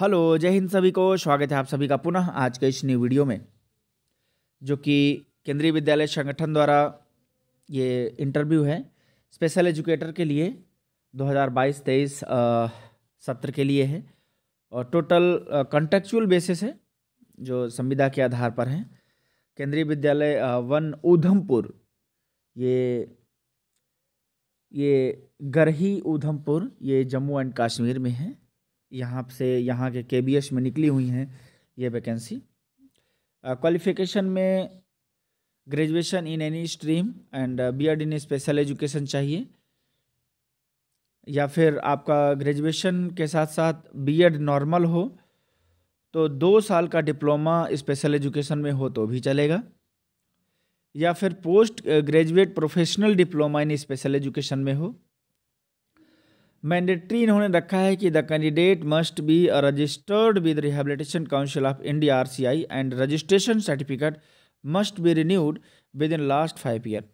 hello जय हिंद सभी को स्वागत है आप सभी का पुनः आज के इस नई वीडियो में जो कि केंद्रीय विद्यालय संगठन द्वारा ये इंटरव्यू है स्पेशल एजुकेटर के लिए 2022-23 सत्र के लिए है और टोटल कंटेक्चुअल बेसिस है जो संविदा के आधार पर है केंद्रीय विद्यालय वन ऊधमपुर ये ये गरही ऊधमपुर ये जम्मू एंड कश्मीर में है यहाँ से यहाँ के के बी एस में निकली हुई हैं ये वैकेंसी क्वालिफिकेशन uh, में graduation in any stream and B Ed in special education चाहिए या फिर आपका ग्रेजुएशन के साथ साथ बी एड नॉर्मल हो तो दो साल का डिप्लोमा स्पेशल एजुकेशन में हो तो भी चलेगा या फिर post graduate professional diploma in special education में हो मैंडेटरी इन्होंने रखा है कि the candidate must be registered with rehabilitation council of India R C I and registration certificate must be renewed within last five year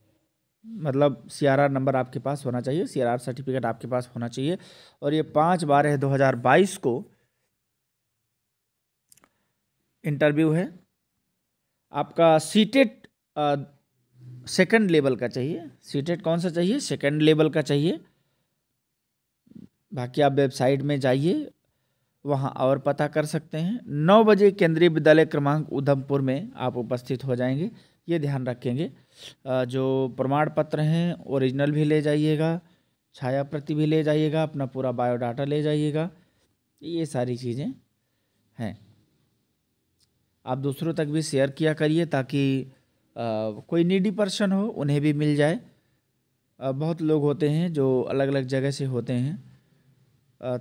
मतलब C are are number आपके पास होना चाहिए सी आर आर सर्टिफिकेट आपके पास होना चाहिए और ये पाँच बारह दो हज़ार बाईस को इंटरव्यू है आपका सीटेट सेकेंड लेवल का चाहिए सीटेट कौन सा चाहिए सेकेंड लेवल का चाहिए बाकी आप वेबसाइट में जाइए वहाँ और पता कर सकते हैं नौ बजे केंद्रीय विद्यालय क्रमांक उधमपुर में आप उपस्थित हो जाएंगे ये ध्यान रखेंगे जो प्रमाण पत्र हैं ओरिजिनल भी ले जाइएगा छाया प्रति भी ले जाइएगा अपना पूरा बायोडाटा ले जाइएगा ये सारी चीज़ें हैं आप दूसरों तक भी शेयर किया करिए ताकि कोई नीडी पर्सन हो उन्हें भी मिल जाए बहुत लोग होते हैं जो अलग अलग जगह से होते हैं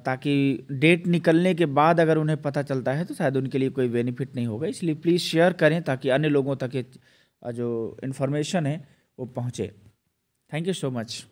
ताकि डेट निकलने के बाद अगर उन्हें पता चलता है तो शायद उनके लिए कोई बेनिफिट नहीं होगा इसलिए प्लीज़ शेयर करें ताकि अन्य लोगों तक ये जो इन्फॉर्मेशन है वो पहुँचे थैंक यू सो मच